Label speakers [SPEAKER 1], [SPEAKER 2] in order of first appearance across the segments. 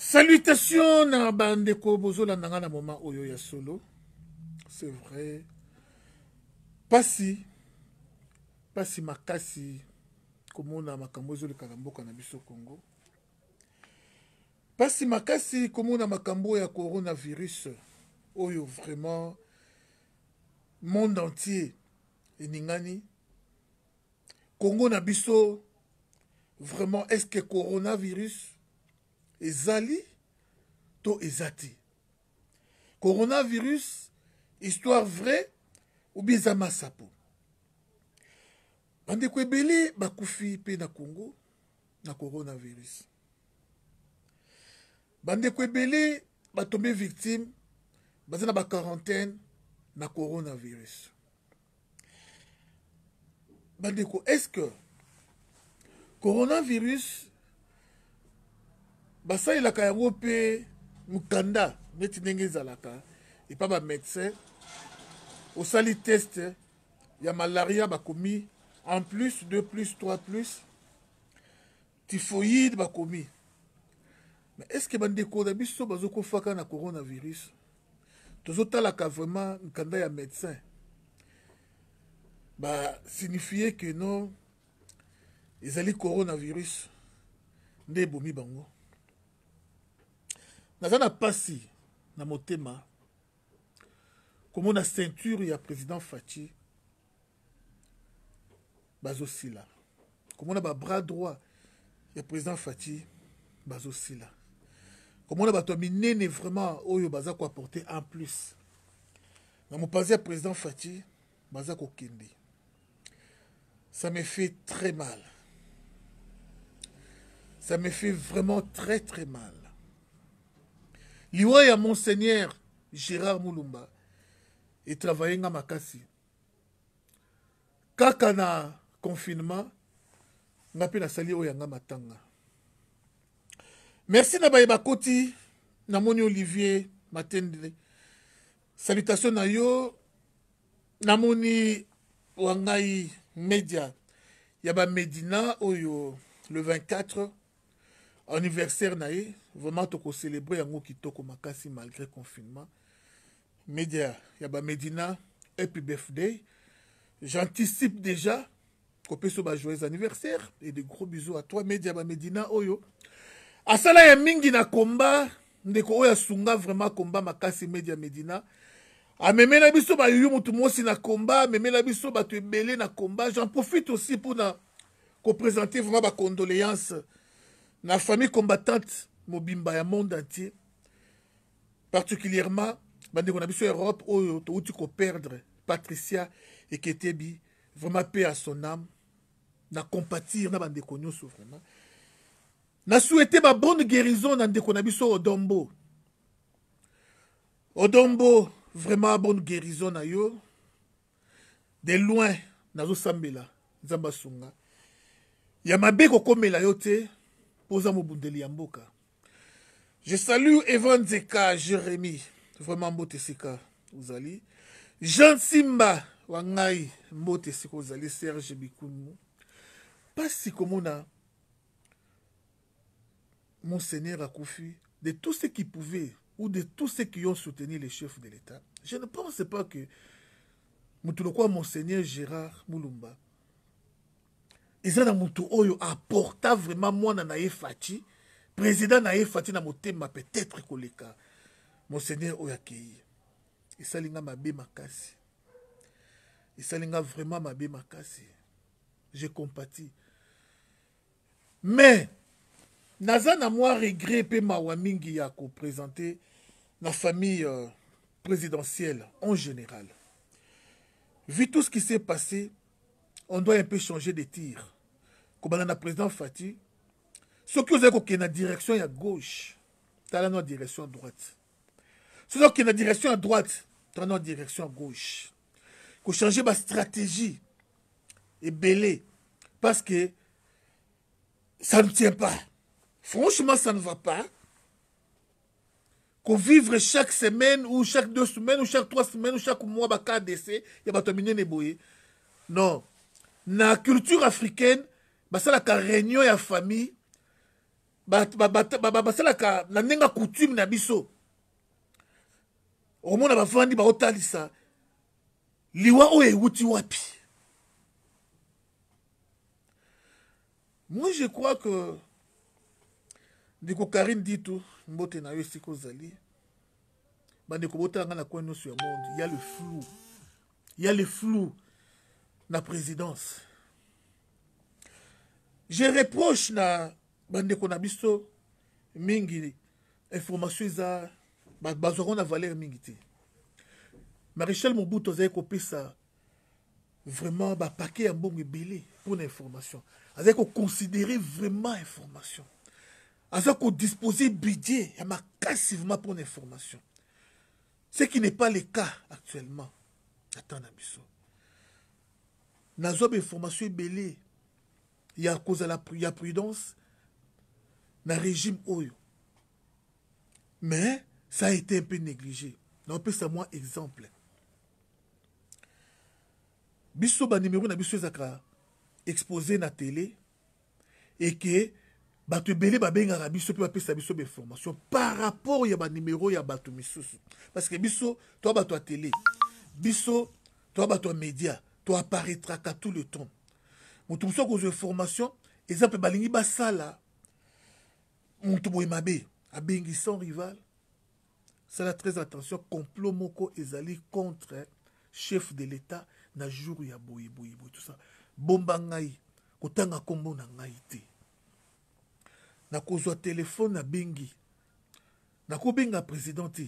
[SPEAKER 1] salutation na bandeko bozolanda ngai na moma oyo ya solo c'est vrai pasi pasi makasi komona makambo ezolekaka mboka na biso congo pasi makasi komona makambo ya coronavirus oyo vraiment monde entier eningani congo na biso vraiment est ce que coronavirus ezali to eza te coronavirus histoire vrai ou bien eza masapo bandeko ebele bakufi mpe na congo na coronavirus bandeko ebele batombe victime baza na baquarantaine na coronavirus bandeko est ce que coronavirus basalelaka yango mpe mokanda neti ndenge ezalaka epa bamédecin osali teste ya malaria bakomi en plus 2 plus 3 plus typhoïde bakomi mais est ce ke bandeko na biso bazokofaka na coronavirus tozotalaka vraiment mokanda ya médecin basignifie ke non ezali coronavirus nde ebomi bango naza na mpasi na motema komona ceinture ya président faci bazosila komona babras droit ya président faci bazosila komona bato ya minene vraiment oyo baza koapporte en plus na mopanzi ya président faci baza kokende ça me fait très mal ça me fait vraiment très très mal liwa à monseigneur gérard mulumba e travaillé nga makasi kaka na confinement nga pas saluer au yanga merci na baye olivier matende salutation na yo namoni wangai media Yaba Medina oyo le 24 anniversaire na vraiment tokocelebre yango kitoko makasi malgré confinement media ya bamedina happy birthday j'anticipe déjà kopesa bajoyeux anniversaire et de gros bisous à toi media ya bamedina oyo asala ya mingi na komba ndeko oyo asunga vraiment komba makasi media medina amemela biso bayuyu motu mwasi na komba amemela biso bato ebele na komba j'en profite aussi mpona kopresente vraiment bacondoléance na famille combattante mobimba ya monde entier particulièrement bandeko na biso ya europe oyo touti koperdre patricia eketebi vraiment paix à son âme na compatir na bandeko nyonso vraiment na souhaite babonne guérison na ndeko na biso odombo odombo vraiment bonne guérison na yo de loin nazosambela nzambe asunga ya mabe kokomela yo te mpo oza mobundeli ya mboka Je salue Evan Zeka, Jérémy, vraiment Mbotesika, vous allez. Jean Simba, Wangai, Mbotesika, vous allez. Serge Bikoumou. Pas si comme on a, mon Seigneur a confié de tous ceux qui pouvaient ou de tous ceux qui ont soutenu les chefs de l'État. Je ne pense pas que Moutouloukwa, Monseigneur Gérard Moulumba, ils ont dans Moutou Oyo apporta vraiment moi dans Fati. président nayeba te na motema peut-être koleka monseigneur oyo akei esali nga mabe makasi esali nga vraiment mabe makasi je compati mais naza na mwa regret mpe mawa mingi ya koprésente na famille euh, présidentielle en général vu tout ce qui s'est passé on doit un peu changer de tir kobanda na président fati soki ozali kokende na direction ya gauche talano na direction ya droite soki okende na direction ya droite talano na direction ya gauche kochange bastratégie ebele parce que ça ne tient pas franchement ça ne va pas kovivre chaque semaine ou chaque deux semaines ou chaque trois semaines ou chaque mois baka décès ya bato ya minene boye non na culture africaine basalaka réunion ya famille basalaka na ndenge ya coutume na biso omona bafandi baotalisa liwa oyo ewuti wapi moi je crois que ndeko karine ditu mbote na yo esika ozali bandeko botala ngai na coin nyonso ya monde ya le flou ya le flou na présidence je reproche na bandeko na biso mingi information eza bazwaka na valeur mingi te maréchal mobutu azali kopesa vraiment bapake ya mbongo ebele mpona information azali koconsidere vraiment information aza kodispose budget ya makasi vraiment mpona information ce qui n'est pas le cas actuellement na temps na biso nazwa bainformation ebele ya kozala ya prudence na régime oyo mais ça a été un peu négligé à moi exemple biso numéro na biso zaka exposé na télé et que, eke bato arabe babengaka peut appeler sa biso formation, par rapport ya numéro, ya bato misusu parce que biso toi ba, toi télé biso toi ba, toi média toi ka, tout le temps formations et ça information ba, bas ça sala, moto boye mabe abengi sans rival sala très attention complot moko ezali contre chef de l'état na jour ya boye boye boye tout ça bomba ngai kotanga nkombo na ngai te nakozwa telefone nabengi nakobenga président te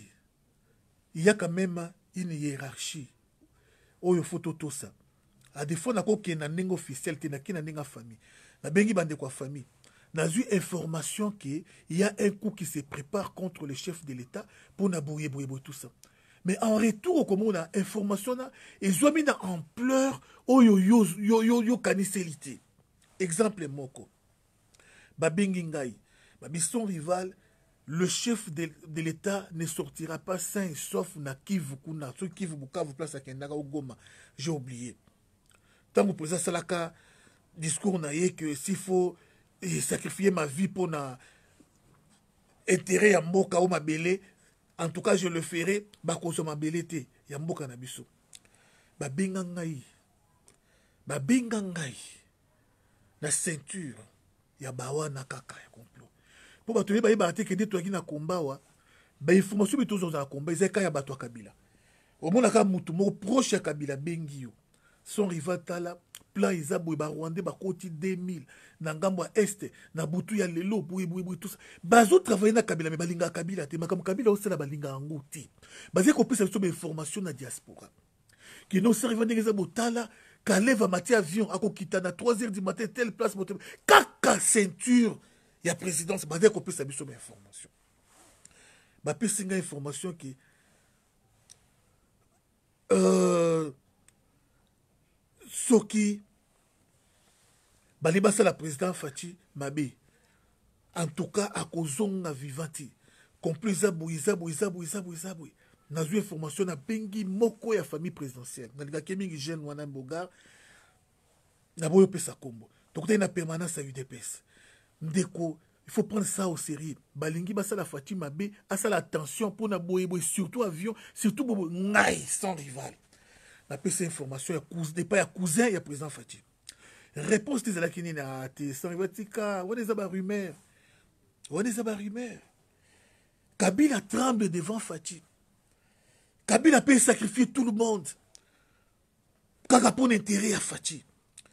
[SPEAKER 1] yaka meme une hiérarchie oyo fo totosa adefo ah, nakokende na ndenge officiel te nakei na ndenge ya famille nabengi bandeko ya famille nazwi information ke ya un coup qui se prépare contre le chef de l'état mpona boye boye boye tout ça mais en retour okomona information na ezwami na ampleur oyo yokaniseli te exemple moko babengi ngai babi son rival le chef de, de l'état ne sortira pas sain et sauf na kivu kuna soki kivu bukavu place akendaka ogoma j'ai oublié ntango président asalaka discours na ye ke sifo si et sacrifier ma vie pour na intérêt ya mboka o mabele en tout cas je le ferai bakozwa mabele te ya mboka na biso babenga ngai babenga ngai na ceinture ya bawana kaka ya complot mpo bato oyeba yebaka te kende toyaki na kombawa bainformation bi tozozala komba eza eka ya bato ya kabila omonaka motu moko proche ya kabila abengi yo son rival tala plan eza boye barwandais bakoti 2000 na ngambo ya este na butu ya lelo boyeboyeboye tusa bazotravaille na kabila me balingaka kabila te makambo kabila osala balinga yango te bazali kopesa biso bainformation na diaspora kino servir ndenge eza botala kaleva matie avion akokita na 3 heures du matin telle place motema kaka ceinture ya présidence bazali kopesa biso bainformation bapesi ngai information ke euh, soki balingi basala président faci mabe en tout cas akozonga vivant ti compris eza boye eza boye eza boye eza boye eza boye nazwi information nabengi moko ya famille présidentielle nalingaki mingi jeune wana mbogard naboyi opesa nkombo tokutani na permanence ya udps ndeko il faut prendre ça au sérieux balingi basala faci mabe asala attention mpona boye boye surtout avion surtout boye ngai sans rival napesa information epai ya cousin ya président fati réponse tezalaki nini ate sango batika wana eza barumeur wana eza barumeur kabila tremble devant fati kabila mpe sacrifie tout le monde kaka mpona intérêt ya fati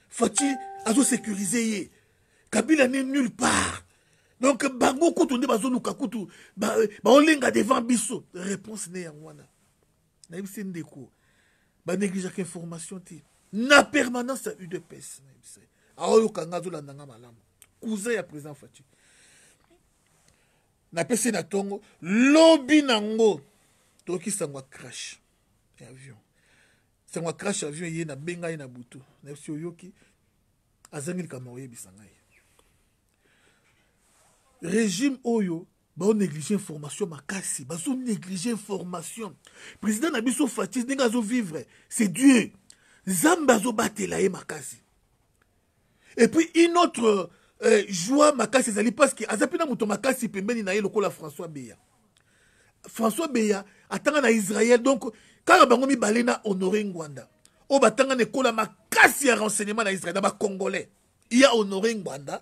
[SPEAKER 1] fati azosécurize ye kabila ne nulle part donc bango kutu nde bazonuka kutu baolenga ba devant biso réponse ne yango wana nayebisi ndeko banégligaka information te na permanence ya udps na yebisa ye aoyoka nga azolanda nga malamu cousin ya président fatu napesi na ntongo lobi nango toyoki sango ya crash ya avion sango ya crash avion ye nabenga ye na butu nayebisi oyoki azangi likambo oyebisa ngai régime oyo on néglige information makasi on néglige formation président na biso fatis vivre vivre c'est dieu Zambazo batela ma makasi et puis une autre euh, joie makasi Zali, parce que Azapina na makasi pembeni na ye lokola françois beya françois Béa, atanga à Israël donc kaka bango mi na honoré ngwanda au batanga na ekola makasi ya renseignement na Il na y a honoré ngwanda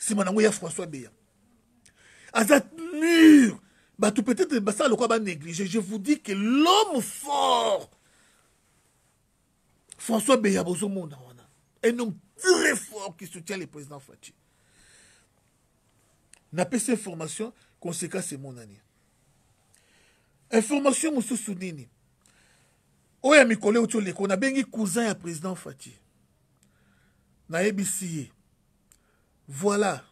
[SPEAKER 1] nsima nango ya françois beya aza mur bato peut-être basala lokola banéglige je vous dis que l'homme fort françois beya bozomona wana un homme très fort qui soutient le président fati napesi information conséquence emonani information mosusu nini oyo oh, ya mikolo euti oleko nabengi cousin ya président fati nayebisi ye voilà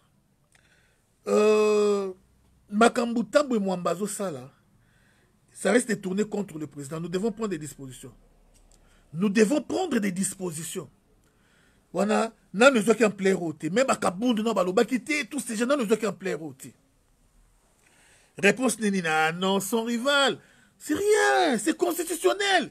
[SPEAKER 1] Euh, et ntango ça là, ça reste tourné contre le président nous devons prendre des dispositions nous devons prendre des dispositions wana Nous plaire sommes en te Même à nous balobaki te tous ces gens nous avons en plaire réponse Nenina non son rival c'est rien c'est constitutionnel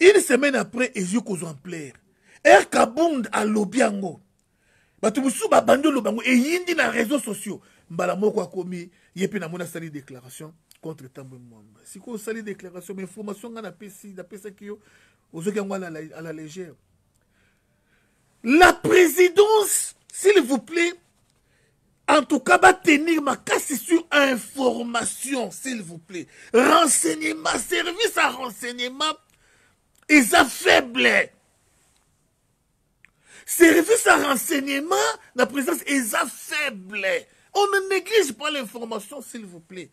[SPEAKER 1] une semaine après Ezio kozwa mplaire air à alobi yango bato mosusu babandi et yango eyindi na réseaux sociaux mbala moko akomi ye na namoni asali déclaration contre tambwe mwamba sikoyo sali déclaration ma information ngai napesi napesaki yo ozwaki yango à la légère la présidence s'il vous plaît en tout cas tenir ma casse sur information s'il vous plaît ma service à renseignement eza faible service ya renseignement na présidence eza faible on ne néglige pas l'information s'il vous plaît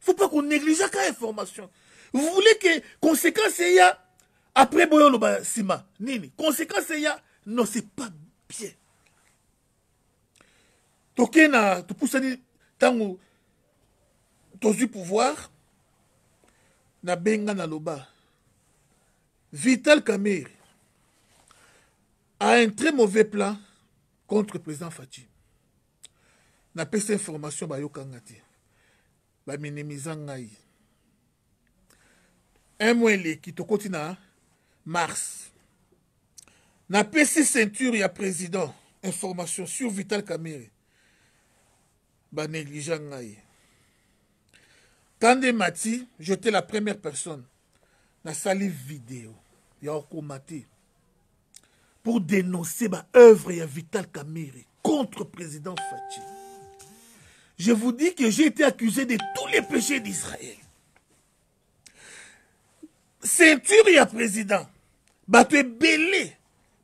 [SPEAKER 1] faut pas qu'on négligeaka information vous voulez que conséquence eya après boyo oloba nsima nini conséquence eya non c'est pas bien tokei na topusani ntango tozwi pouvoir nabenga naloba Vital Kamir a un très mauvais plan contre le président Fati. Na pesa information ba yokanga te. Ba minimiser ngai. Un mois eleki tokoti na mars. Na pesa ceinture ya président information sur Vital Kamir. Ba négligeant ngai. Tande Mati, j'étais la première personne vidéo, vidéo a a pour dénoncer œuvre et vital Kamiri contre président fati je vous dis que j'ai été accusé de tous les péchés d'israël ceinture président bato ebele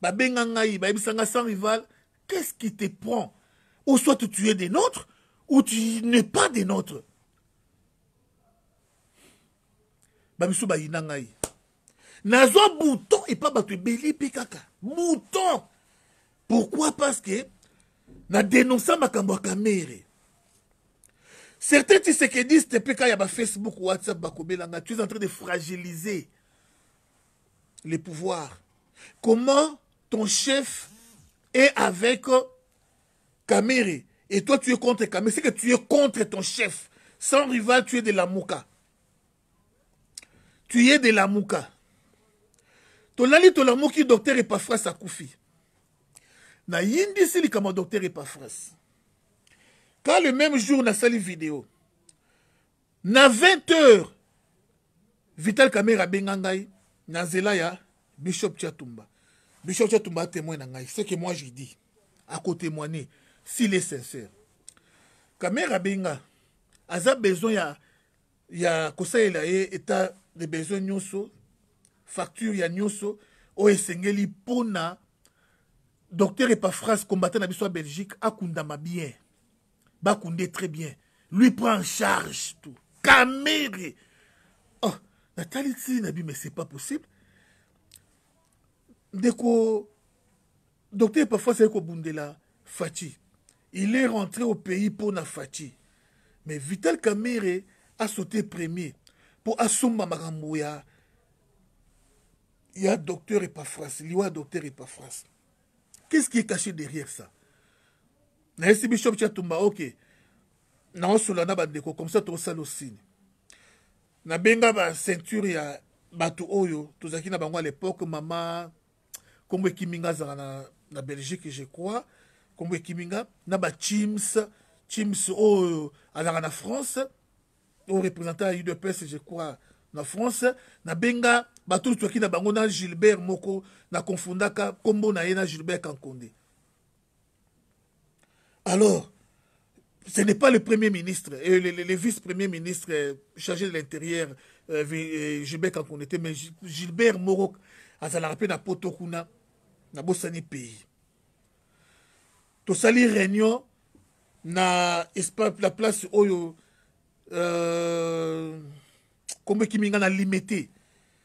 [SPEAKER 1] babenga sans rival qu'est-ce qui te prend ou soit tu es des nôtres ou tu n'es pas des nôtres bamisu bayina ngai nazwa bouton epa bato ebele pika kaka bouton pourquoi parce que nadénonsa makambo kambo kamere certains disent mpe kaka ya Facebook whatsapp bakobelanga tu es en train de fragiliser les pouvoirs. comment ton chef est avec kamere et toi tu es contre kamere c'est que tu es contre ton chef sans rival tu es de la mouka tuye de lamuka tolali tolamuki docteur epafras akufi nayindisi likambo ya docteur epafras ka le même jour nasali video na 20 heures vital kamera abenga ngai na nzela ya bishop tiatumba bishop tiatumba atémoin na ngai ce que moi je dis akotémoigner s'il est sincère kamera abenga aza besoin ya, ya kosalela ye état de besoin nyonso facture ya nyonso oyo esengeli mpona docteur epaphras combattant na biso ya belgique akundama bien bakunde très bien lui prend en charge tout camere oh natali ti na bima c'est pas possible ndeko docteur epaphras ayei kobundela fati il est rentré au pays mpona fati mais vital camere a sauté premier mpo asomba makambo ya ya docteur epaphras liwa ya docteur epaphras qu'est-ce qui est caché derrière ça nayesi bishop chatumba ok naosola na bandeko comme ça tokosala osine nabenga baceinture ya bato oyo tozalaki na bango à l'époque mama nkombo ekiminga azala na, na belgique je crois nkombo ekiminga na bachims chims oyo azalaka na france au représentant de UDPS, je crois, en France, na benga, batour tuaki na bango na Gilbert Moko, na confondaka combo na Gilbert Kankonde. Alors, ce n'est pas le premier ministre, et euh, le, vice-premier ministre euh, chargé de l'intérieur, euh, Gilbert Kankonde, mais Gilbert Moko à Zalarapé, na Potokuna, na Bossani pays. Tosali réunion, na pas la place Oyo, Euh, kombo ekimi nga na limete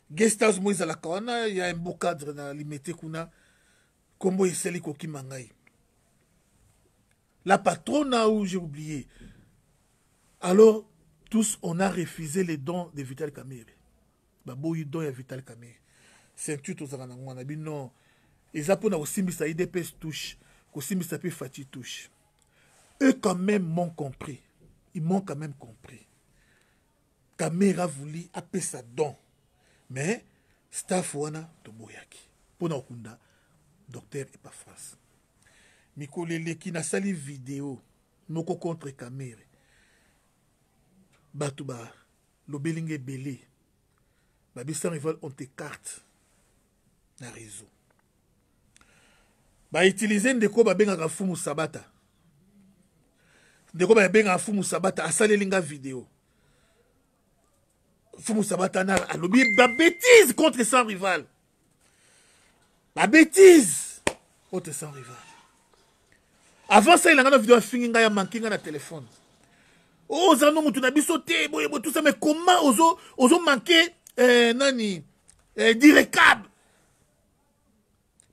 [SPEAKER 1] guest house moko ezalaka wana ya mbo cadre na limete kuna kombo esali kokima ngai la patronne ou j'ai oublié alors tous on a refusé les dons de vital camere baboyi don ya vital camere ceinture tozalaka nango wana bino eza mpona kosimbisa idps touche kosimbisa mpe fati touche eux quand même m'ont compris ils m'ont quand même compris. Caméra voulu appeler ça don. Mais staff wana toboyaki. Pona okunda docteur et pas France. Mikolele qui na sali vidéo moko contre caméra. Bato ba lobelinge belé. Babissa rival on t'écarte na réseau. Ba utiliser ndeko babengaka fumu sabata. ndeko bayebengaka fumu sabata asaleli nga video fumu sabata na alobi babétise contre sans rival babétise contre sans rival avant salelanga na video afingi ngai amanki ngai na telefone oza oh, no motu na biso te boyebo tusa mai comment ozomanke ozo euh, nani euh, direcable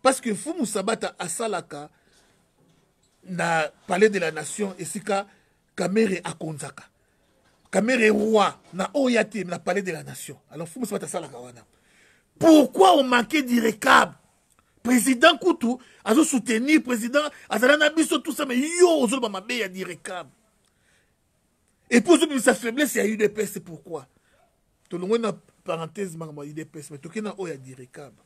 [SPEAKER 1] parce que fumu sabata asalaka na palais de la nation esika kamere akonzaka kamere roi na oyo ya te na palais de la nation alors fu mosi bato asalaka wana pourquoi omake direcable président kutu azosoutenir président azala na biso tout ça mais yo ozoloba mabe ya direcable epuis ozobimisa faiblesse ya udps pourquoi tolongwe na parenthèse makambo ya udps mais tokei na oyo ya direcable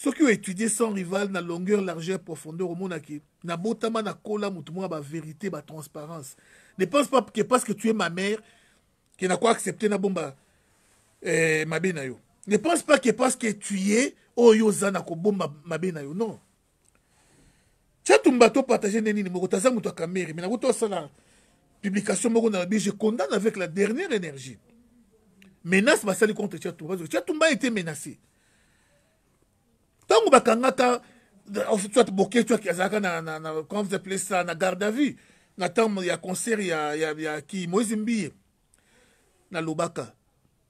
[SPEAKER 1] soki oétudie sans rival na longueur largeur profondeur omonaki nabotama nakola moto moko ya bavérité batransparence ne pense pas que parce que tu es ma mère ke nakoaccepte nabomba eh, mabe na yo ne pense pas que parce que tu es oyo oza nakobomba mabe na yo non tiatumba topartage nde nini moko taza moto akamere mai nakoto asala publication moko nalobi je condamne avec la dernière énergie menace basali contre tiatumba tiatumba a été menacé ntango bakangaka soit boke soki azalaka na comment vous appelez ça na garde à vue na y ya concert il y a qui moïse mbiye Lobaka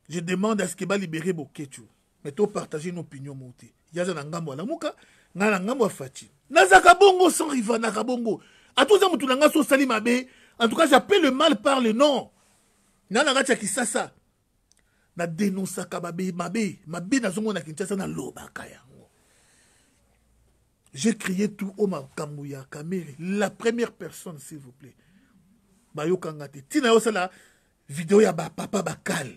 [SPEAKER 1] je demande à ce qu'il libérer balibere boketu mais topartage une opinion il y yaza na ngambo la muka na ngambo ya fati Zakabongo bongo sans na na kabongo tous motu na ngai so osali mabe en tout cas j'appelle le mal par le nom na na dénonce ya kisasa nadenonsaka mabe mabe mabe nazomona na Lobaka ya j'ai crié tout au Kamouya, Kamere. La première personne, s'il vous plaît. Bayo Kangate. Tina yo la vidéo ya ba papa bakal.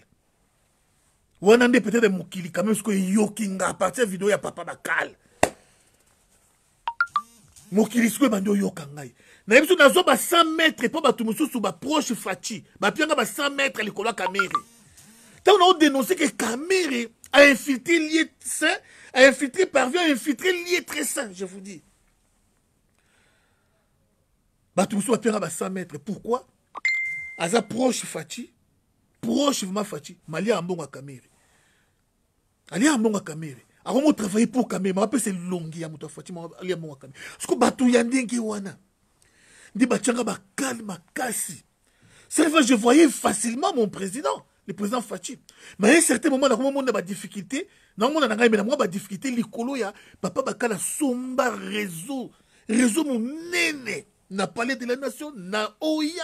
[SPEAKER 1] Wana nde peut-être mokili quand même ce que yo kinga à partir vidéo ya papa bakal. Moukili ce que bando yo kangai. Na yebiso na zo ba 100 mètres po ba sous ba proche fachi. Ba pianga ba 100 mètres kamere. Ta on a dénoncé que kamere a infiltré lié saint, à infiltrer parvient infiltrer lié très sain je vous dis. soit atera à 100 mètres. Pourquoi Aza proche Fati, proche vraiment Fati, Malia Ambonga Kamere. à Ambonga Kamere. akomo travailler pour mais mapesa c'est longi moto ya fati alia mbonga kamere que bato ya ndenge wana nde batianga bah, calme makasi c'est vrai je voyais facilement mon président le président Mais à un certain moment, on a des difficultés. On a des difficultés. papa a Somba, réseau. Réseau, mon néné. Na parlé de la nation, na Oya,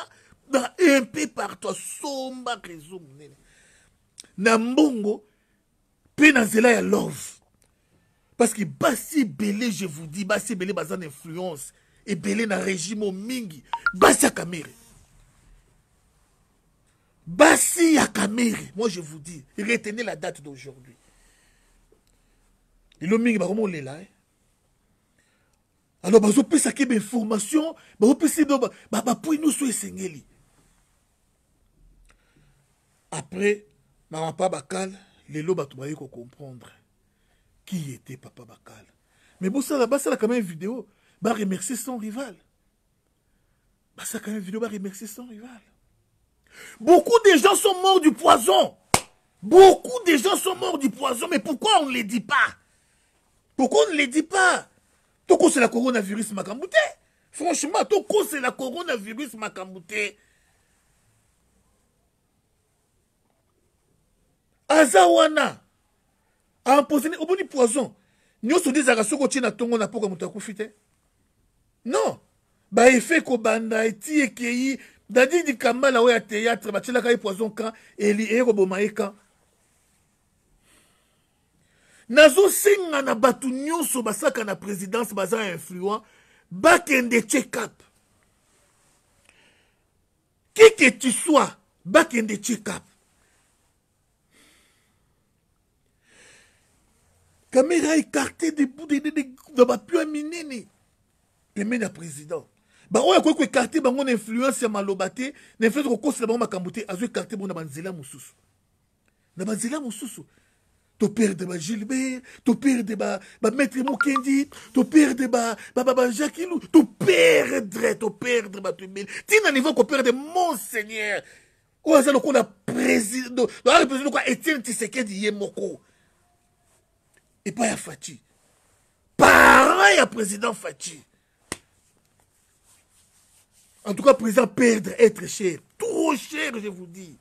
[SPEAKER 1] na un peu partout. Somba, réseau, néné. Na Mbongo, pe na zela ya love. Parce que Belé, je vous dis, Bassi Belé, Bazan influence. Et Belé, na régime au Mingi. basi Kamere. Bassi Yakamere. Moi, je vous dis, il retenez la date d'aujourd'hui. Et le mingi, il on est là Alors, vous pouvez saquer des informations, vous je nous Après, Papa Bakal, les lobes comprendre qui était Papa Bakal. Mais bon, ça, là-bas, ça, quand même, une vidéo, va remercier son rival. Bah, ça, quand même, une vidéo, va remercier son rival. Beaucoup de gens sont morts du poison. Beaucoup de gens sont morts du poison. Mais pourquoi on ne les dit pas Pourquoi on ne les dit pas Toko c'est la coronavirus Makamboute. Franchement, Toko c'est la coronavirus Makamboute. Azawana a empoisonné au bout du poison. Nous sommes que tu na tongo na poka mutakufi Non. Ba effet dadidi kamba na oyo ya théâtre batielaka ye poison camp eli eye koboma ye camp nazosenga na bato nyonso basaka na présidence baza ya influent bakende checkup kike tiswa bakende checkup caméra écarté debout de bapion ya minene pembeni ya président baoyo akoki koekarte bango na influence ya maloba te na influence kokosela bango makambo te azwa ekarte bango na banzela mosusu na banzela mosusu toperde bagilbert toperde bamaître ba mokendi toperde bajakilu toperdre toperdre bato ebele ntina niveau koperde monseigneur oyo aza lokola président arepréside lokola etienne tisekedi ye moko epai ya fati parent ya président fati En tout cas, président perdre, être cher. Trop cher, je vous dis.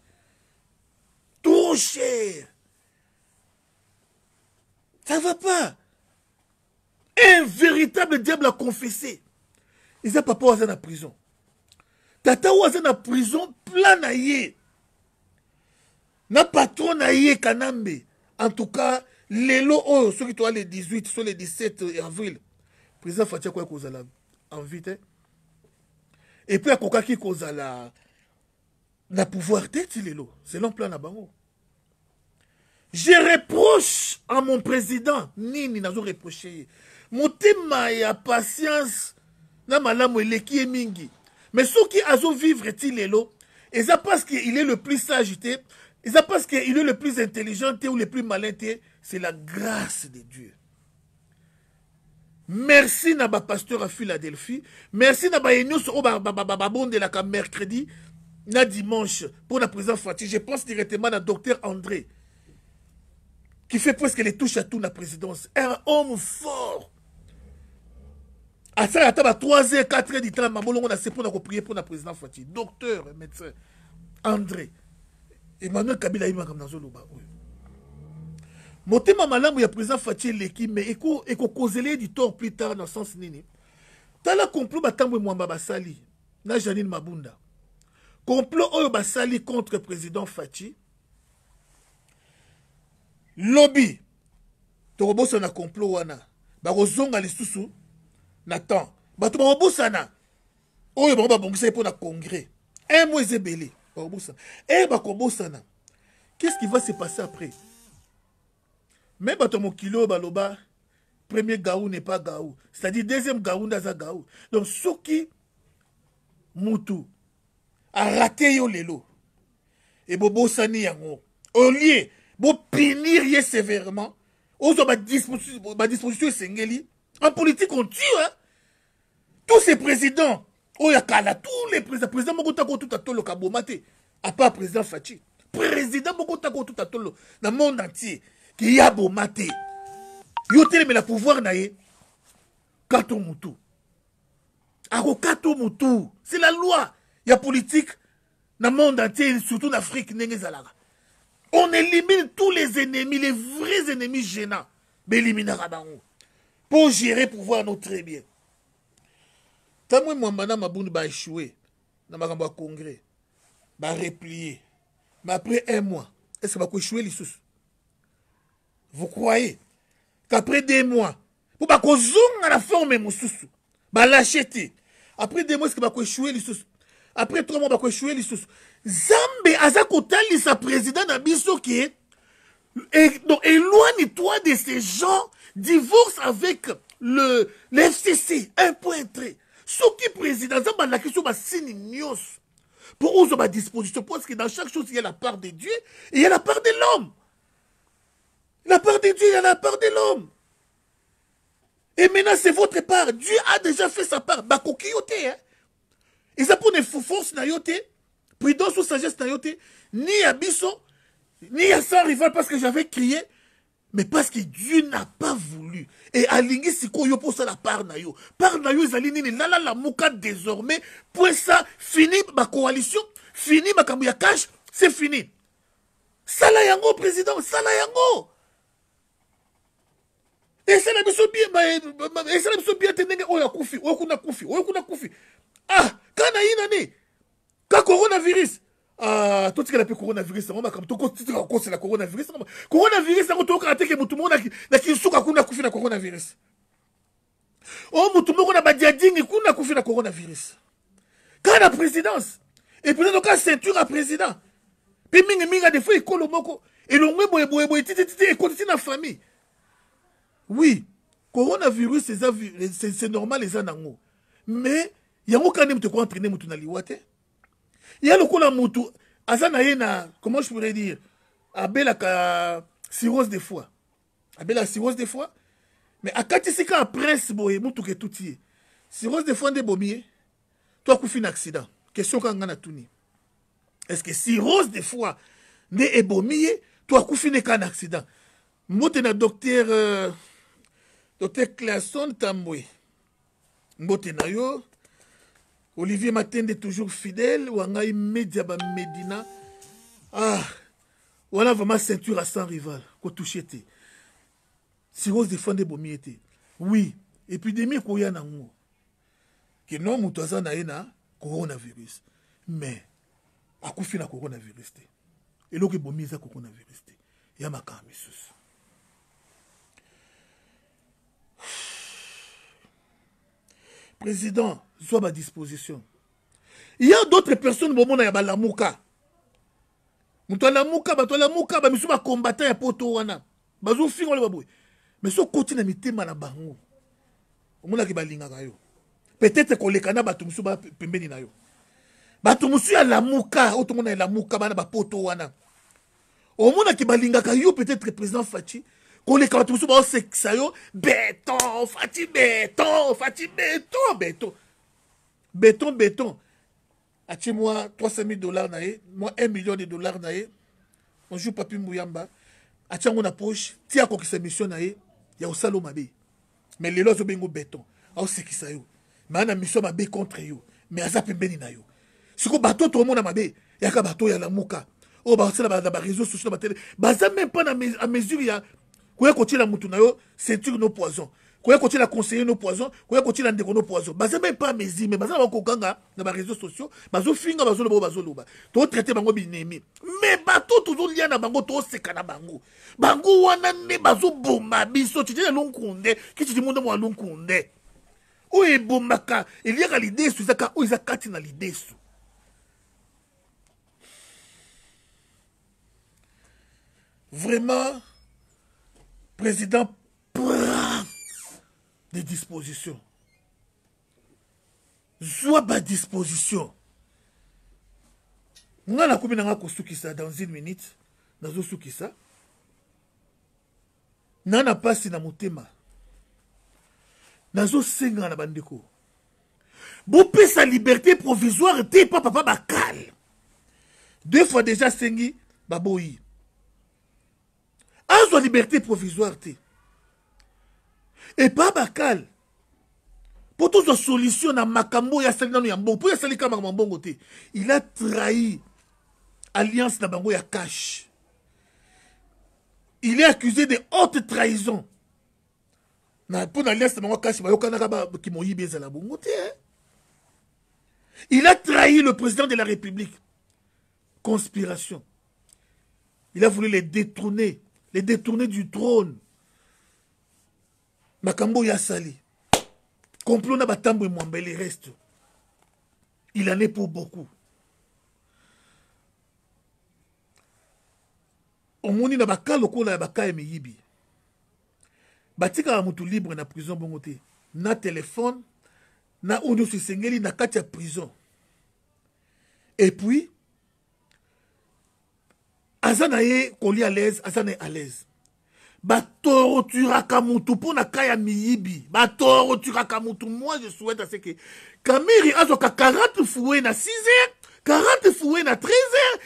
[SPEAKER 1] Trop cher. Ça ne va pas. Un véritable diable a confessé. Il papa pas la prison tata a aza prison plan na ye na patron na kanambe en tout cas les lots sur oh, les le 18 sur le 17 avril président fati akoya a envie la epuis akokaki kozala na pouvoir te ti lelo selon plan na bango je reproche à mon président nini nazo reproche ye motema ya patience na malamu eleki ye mingi mais soki azovivre ti lelo eza parce que il est le plus sage te eza parce que il est le plus intelligent te ou le plus malin te c'est la grâce de dieu merci na pasteur à philadelphie merci à ma de la la mercredi na dimanche pour la président fati je pense directement à docteur andré qui fait presque les touches à tout la présidence un homme fort sa y ba 3 h 4 h du temps a na se prier pour la président fati docteur médecin andré emmanuel kabila ayebi dans le oyo motema malamu ya président fatie eleki me ekokozela du tort plus tard na sens nini tala complot batambwe mwamba basali na janine mabunda complot oyo basali contre président Fatih lobby tokobosana na complot wana bakozonga lisusu na temps bato bakobosana oyo ba babongisaki pour na congrès un mois eza ebele bakobosana eh, e qu'est ce qui va se passer après me bato ya mokili oyo baloba premier gaou n'est pas gaou c'est-à-dire deuxième gaou nde aza gaou donc soki mutu arate yo lelo e bobosani yango au lieu bopinir ye sévèrement ozwa badisposition esengeli en politique on tue hein? tous ces présidents oyo akala tous les présidents président moko ntako otuta toloka boma te à part président faci président moko ntako otuta tolo na monde entier ke ya boma te yo telemela pouvoir na ye kato motu akokato motu c'est la loi ya politique na monde entier surtout na afrique ndenge ezalaka on élimine tous les ennemis les vrais ennemis gênants béliminaka bango mpo gérer pouvoir no très bien ntamwe mwamba na mabundu baéchoué na makambo ya congrès bareplie mais après un mois est ce que bakoéchoué lisusu vous croyez qu'après des mois, pour pas qu'on à la forme, mon sous-sous, bah l'acheter. Après des mois, ce que va bah, échouer, Après trois mois, bah va échouer, les à Zambé, à sa président Nabiso qui est, éloigne-toi de ces gens, divorce avec le, l'FCC, un point très. Ce qui président, Zamba, la question, va bah, signe Pour où ma bah, disposition, parce que dans chaque chose, il y a la part de Dieu et il y a la part de l'homme. La part de Dieu, il y a la part de l'homme. Et maintenant, c'est votre part. Dieu a déjà fait sa part. Bakoki yote, hein. Et ça pour ne force na prudence ou sagesse na ni à Bisson, ni à sa rival parce que j'avais crié, mais parce que Dieu n'a pas voulu. Et c'est si yo pour ça la part na yo. Par na yo, ils là la la mouka désormais. Pour ça, fini ma coalition, fini ma kamouya c'est fini. Salayango, président, salayango! yango. esala biso esala biso bia te ndenge oyo akufi oyo kuna kufi oyo kuna kufi ah ka na ye nani ka coronavirus ah totikala mpe coronavirus yango makambo tokotika kokosela coronavirus yango coronavirus yango tokokala teke motu moko na kinsuka kuna kufi na coronavirus o motu moko na badiadingi kuna kufi na coronavirus ka na présidence et peut-être ka ceinture ya président mpe mingimingi adefois ekolo moko elongwe boyeboyeboye titititi ekoti ti na famille oui coronavirus c'est normal les normal. mais il y a eko entraîne motu na liwa te ye lokola motu aza na ye na comment je pourrais dire abelaka cirrhose de fois abelaka cirrhose de fois mais akatisi kaka prince boye motuka etuti ye cirrhose de fois nde ebomi Toi, to akufi un accident question on a natuni est ce que cirrhose de fois des ebomi toi to akufi nde kaka na accident mbote un docteur euh, docteur clason tambwe mbote na yo olivier matende toujours fidèle wangai media bamedina ah wana vraiment ceinture à sans rival kotouche te sirose de fond ebomi ye te oui épidémie ekoya nango ke no moto aza na ye na coronavirus mais akufi na coronavirus te eloko ebomi eza coronavirus te ya makambo misusu président zwa badisposition ya d'autres personnes bomona ya balamuka moto alamuka bato alamuka bamisu bacombatant ya poto wana bazofingola baboye mais so okoti na mitema na bango omonaki balingaka yo peut-être koleka oh, na bato mosusu pembeni na yo bato mosusu ya lamuka oyo tomona elamuka bana bapoto wana omonaki balingaka yo peut-être président faci koleka bato mosusu baosekisa oh, yo beton fati beton fati beton beton beton beton atie mwa 300000 dollars na ye mwa 1 million de dollars na ye bonjour papi mbuyamba atie yango na poche ti akokisa mission na ye ya kosala o mabe mais lelo azobengo beton aosekisa ah, oh, yo ma na mission mabe contre yo mais aza pembeni na yo sikoyo bato tomona mabe yaka bato oyo ya lamuka oyo oh, basala na bareseau sociaux na batele baza même mpa na mesure ya koya kotiela mutu na yo ceinture no poison koya kotiela conseiller no poison koya kotiela ndeko no poison baza mpe pa mesure me baza na bakokanga na bareseau sociaux bazofinga bazoloba oyo bazoloba totraite bango binemi me bato tozolia na bango toseka na bango bango wana nde bazoboma biso titine lunkunde kititimunde mwa lunkunde oyo ebomaka eliaka lidesu ezaka oyo eza kati na lidesu vraiment président prend des dispositions zwa badisposition nga nakomi nanga kosukisa dans une minute nazosukisa na na mpasi na motema nazosengana na bandeko bopesa liberté provisoire te mpa papa bakale deux fois déjà asengi baboyi azwa liberté provisoire te pas bacal pour toute solution na makambo ya salina nano ya mbongo mpo oyo makambo te il a trahi alliance na bango ya cash il est accusé de haute trahison na pour na alliance na bango ya cash bayokanaka bakimoyibi la bongo te hein. il a trahi le président de la république conspiration il a voulu les détrôner les détourner du trône makambo oyo asali complot na batambo emwambeli reste il en est pour beaucoup omoni na baka lokola ya baka ya miyibi batikaka motu libre na prison bongo te na telefone na oyo nyonso esengeli na kati ya prison epuis aza na ye kolia à l'aise aza na ye à l'aise batoroturaka mutu mpo na kai ya miyibi batoroturaka mutu moi je souhaite à ce que kamiri azwaka 40 fouet na 6 heures 40 fouet na 13 heures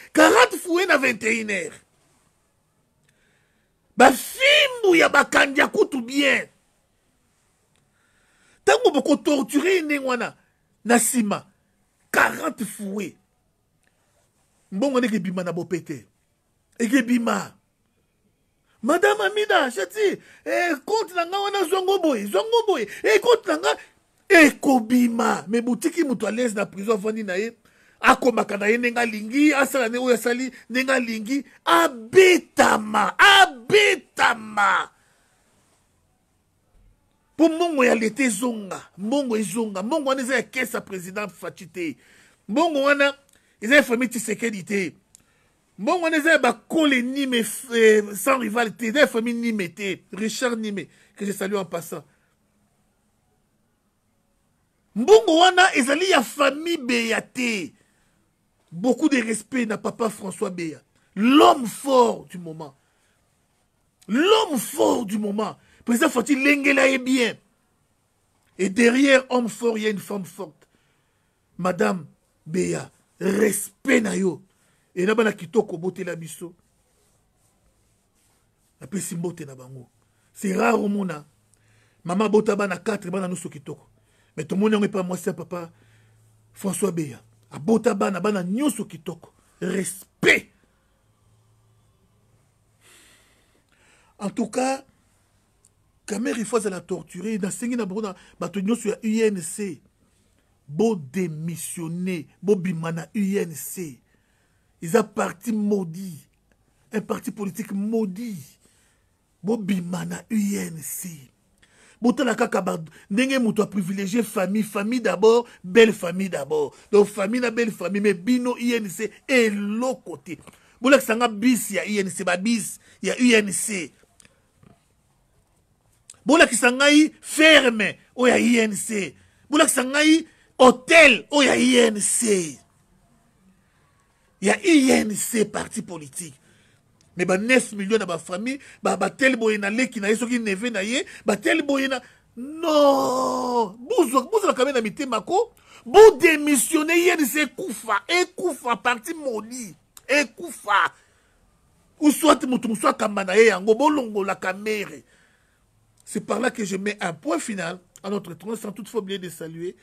[SPEAKER 1] 40 fouet na 21 heures bafimbu ya bakandi ya kutu bien ntango bokotorture ye ndenge wana na nsima 40 fouet mbongo ndenge ebima na bopete ekebima madame amina shati ekote eh, na nga wana zongo boye zongo boye ekote eh, na nga ekobima me botiki moto alese na prison afandi na ye akomaka na ye ndenge alingi asala ne oyo asali ndenge alingi abetama abetama mpo mbongo ya leta ezonga mbongo ezonga mbongo wana eza ya kese ya président faci te mbongo wana eza ya famille tisekedi te mbongo wana eza ya bakole nime eh, sans rival te eza ya famille nime te richard nime que je salue en passant mbongo wana ezali ya famille beya te beaucoup de respect na papa françois beya l'homme fort du moment l'homme fort du moment président fati lengela ye bien et derrière homme fort il y a une femme forte madame beya respect na yo et là bana kitoko botela biso apesi mbote na bango c'est rare omona hein. mama bota bana 4 bana so kitoko mais monde yango pas moi c'est papa françois beya bota bana bana kitoko respect en tout cas camere il elle azala torturé nasengi na bango na bato nyonso ya unc bodémissionne bobima unc ils a parti maudit, un parti politique maudit. Bobima na UNC. botala kaka ndenge moto privilégié famille famille d'abord belle famille d'abord donc famille na belle famille mais bino inc côté. Boulak Sanga bis ya inc babis ya unc bolakisa y ferme ou ya inc bolakisa ngai hôtel ou ya inc ya inc parti politique me ba 9 million na bafamille tel boye na qui na ye soki neve na ye bah, tel boye na non bozalaka mpe na vous démissionnez inc ekufa ekufa parti moli Ou soit, moto soit, akamba na ye yango la caméra c'est par là que je mets un point final à notre tournée sans toutefois oublier de saluer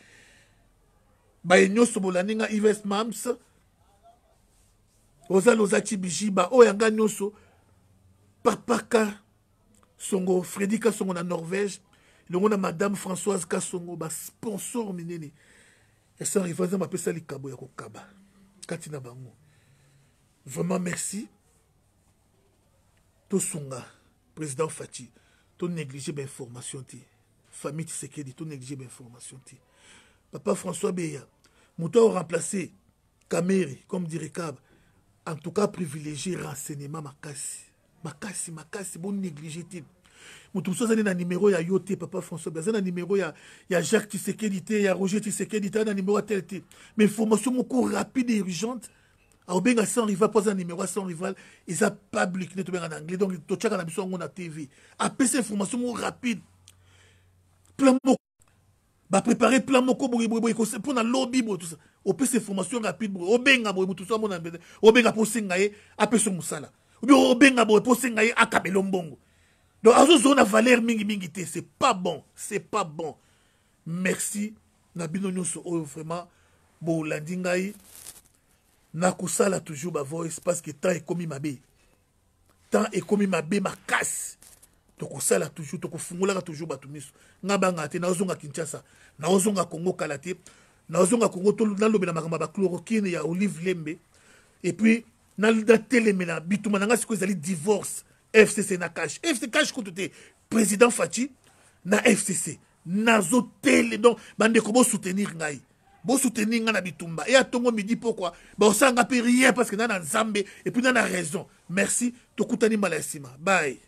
[SPEAKER 1] baye la bolaninga ives mams oza loza chibijiba oyo oh, yanga nyonso papaka songo fredi kasongo na norvège elongo na madame françoise kasongo basponsor minene ya san rival nzambe apesa likabo ya kokaba kati na bango vraiment merci tosunga président fati tonéglige bainformation te famille tisekedi tonéglige bainformation te papa françois beya moto ao remplace camere comme dirait kaba en tout cas privilégier renseignement makasi makasi makasi bonéglige te moto mosusu azali na nimero ya yo te papa françois be aza na nimero ya, ya jacques tisekedi te ya roger tisekedi te aza na nimero ya tele te mais information moko rapide et urgente akobenga sans rival mpo aza na nimero ya sans rival eza public nde tobenga na anglais donc totiaka na biso yango na tv apesa information moko rapide plan moko va préparer plan moko que pour na lobby tout ça au peut ces formations rapides tout ça mon pour son musala ou bien obenga pour à kabelombongo mingi mingi c'est pas bon c'est pas bon merci oh, na bino vraiment Je ngai nakosala toujours parce que temps ekomi mabe temps ekomi Ma casse. tokosala toujours tokofungolaka toujours bato miso nga banga te naozonga kinshasa naozonga kongo kala te naozonga kongo nalobela makambo ya bachlorokine ya olive lembe epuis natelemela bituma na nga sikoyo ezali divorce fcc na cash fc cash kutu te président faci na fcc nazotele donc bandeko bosoutenir ngai bosoutenir ngai na bitumba eya ntongo midi pokua baosalanga mpe rien parce que na na nzambe epuis na na raison merci tokutani mbala ya nsima baye